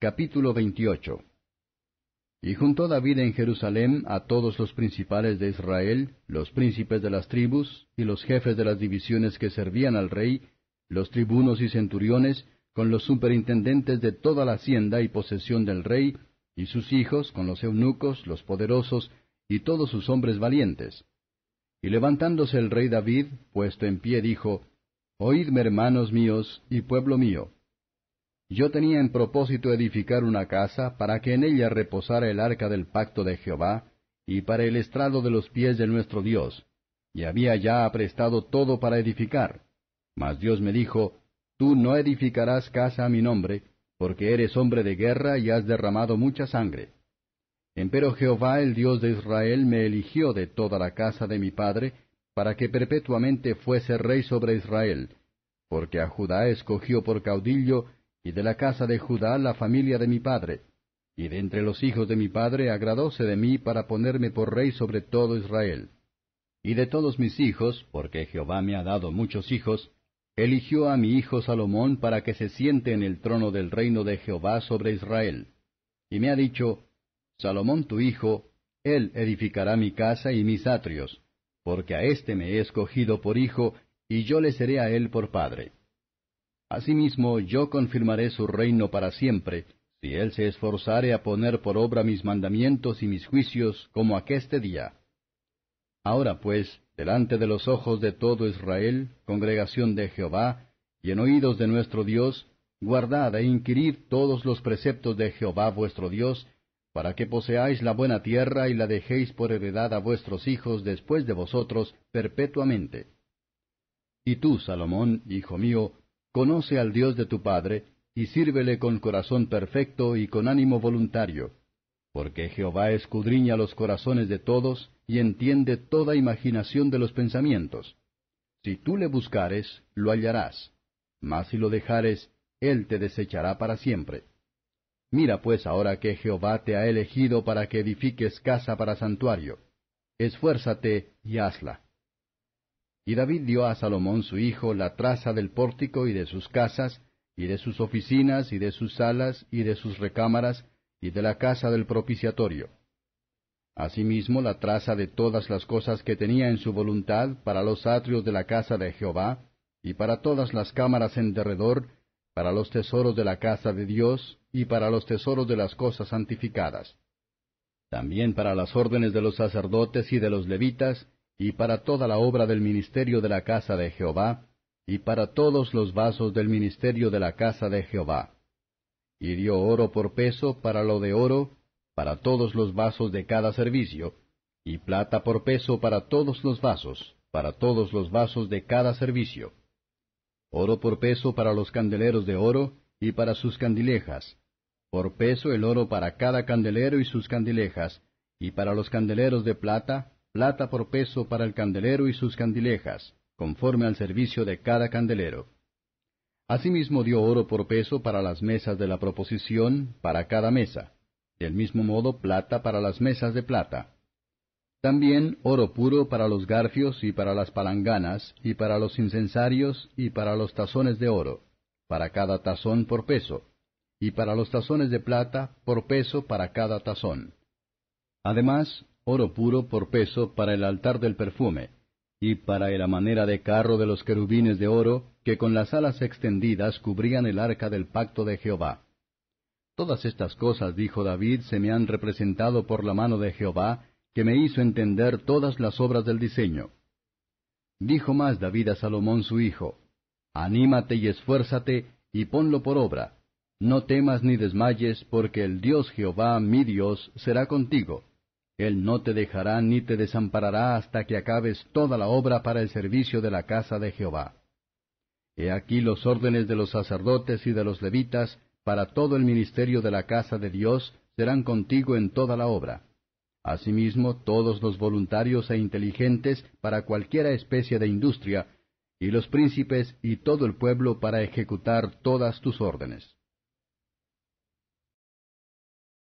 Capítulo 28 Y juntó David en Jerusalén a todos los principales de Israel, los príncipes de las tribus, y los jefes de las divisiones que servían al rey, los tribunos y centuriones, con los superintendentes de toda la hacienda y posesión del rey, y sus hijos, con los eunucos, los poderosos, y todos sus hombres valientes. Y levantándose el rey David, puesto en pie, dijo, Oídme, hermanos míos, y pueblo mío yo tenía en propósito edificar una casa para que en ella reposara el arca del pacto de Jehová, y para el estrado de los pies de nuestro Dios, y había ya aprestado todo para edificar. Mas Dios me dijo, Tú no edificarás casa a mi nombre, porque eres hombre de guerra y has derramado mucha sangre. Empero Jehová el Dios de Israel me eligió de toda la casa de mi padre, para que perpetuamente fuese rey sobre Israel, porque a Judá escogió por caudillo, y de la casa de Judá la familia de mi padre, y de entre los hijos de mi padre agradóse de mí para ponerme por rey sobre todo Israel. Y de todos mis hijos, porque Jehová me ha dado muchos hijos, eligió a mi hijo Salomón para que se siente en el trono del reino de Jehová sobre Israel. Y me ha dicho, Salomón tu hijo, él edificará mi casa y mis atrios, porque a éste me he escogido por hijo, y yo le seré a él por padre. Asimismo yo confirmaré su reino para siempre, si él se esforzare a poner por obra mis mandamientos y mis juicios como aqueste día. Ahora pues, delante de los ojos de todo Israel, congregación de Jehová, y en oídos de nuestro Dios, guardad e inquirid todos los preceptos de Jehová vuestro Dios, para que poseáis la buena tierra y la dejéis por heredad a vuestros hijos después de vosotros perpetuamente. Y tú, Salomón, hijo mío, Conoce al Dios de tu Padre, y sírvele con corazón perfecto y con ánimo voluntario, porque Jehová escudriña los corazones de todos y entiende toda imaginación de los pensamientos. Si tú le buscares, lo hallarás, mas si lo dejares, él te desechará para siempre. Mira pues ahora que Jehová te ha elegido para que edifiques casa para santuario. Esfuérzate y hazla. Y David dio a Salomón su hijo la traza del pórtico y de sus casas, y de sus oficinas, y de sus salas, y de sus recámaras, y de la casa del propiciatorio. Asimismo la traza de todas las cosas que tenía en su voluntad para los atrios de la casa de Jehová, y para todas las cámaras en derredor, para los tesoros de la casa de Dios, y para los tesoros de las cosas santificadas. También para las órdenes de los sacerdotes y de los levitas, y para toda la obra del ministerio de la casa de Jehová, y para todos los vasos del ministerio de la casa de Jehová. Y dio oro por peso para lo de oro, para todos los vasos de cada servicio, y plata por peso para todos los vasos, para todos los vasos de cada servicio. Oro por peso para los candeleros de oro, y para sus candilejas. Por peso el oro para cada candelero y sus candilejas, y para los candeleros de plata, plata por peso para el candelero y sus candilejas, conforme al servicio de cada candelero. Asimismo dio oro por peso para las mesas de la proposición, para cada mesa. Del mismo modo plata para las mesas de plata. También oro puro para los garfios y para las palanganas, y para los incensarios y para los tazones de oro, para cada tazón por peso, y para los tazones de plata por peso para cada tazón. Además, oro puro por peso para el altar del perfume, y para la manera de carro de los querubines de oro que con las alas extendidas cubrían el arca del pacto de Jehová. Todas estas cosas, dijo David, se me han representado por la mano de Jehová, que me hizo entender todas las obras del diseño. Dijo más David a Salomón su hijo, Anímate y esfuérzate, y ponlo por obra. No temas ni desmayes, porque el Dios Jehová, mi Dios, será contigo él no te dejará ni te desamparará hasta que acabes toda la obra para el servicio de la casa de Jehová. He aquí los órdenes de los sacerdotes y de los levitas para todo el ministerio de la casa de Dios serán contigo en toda la obra. Asimismo, todos los voluntarios e inteligentes para cualquiera especie de industria, y los príncipes y todo el pueblo para ejecutar todas tus órdenes.